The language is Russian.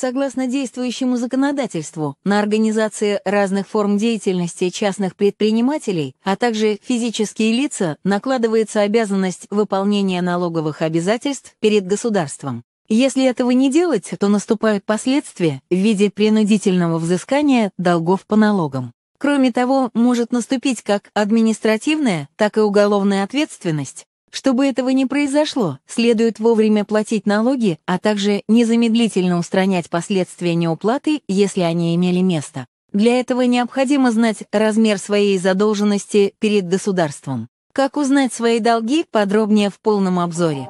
Согласно действующему законодательству, на организации разных форм деятельности частных предпринимателей, а также физические лица накладывается обязанность выполнения налоговых обязательств перед государством. Если этого не делать, то наступают последствия в виде принудительного взыскания долгов по налогам. Кроме того, может наступить как административная, так и уголовная ответственность, чтобы этого не произошло, следует вовремя платить налоги, а также незамедлительно устранять последствия неуплаты, если они имели место. Для этого необходимо знать размер своей задолженности перед государством. Как узнать свои долги, подробнее в полном обзоре.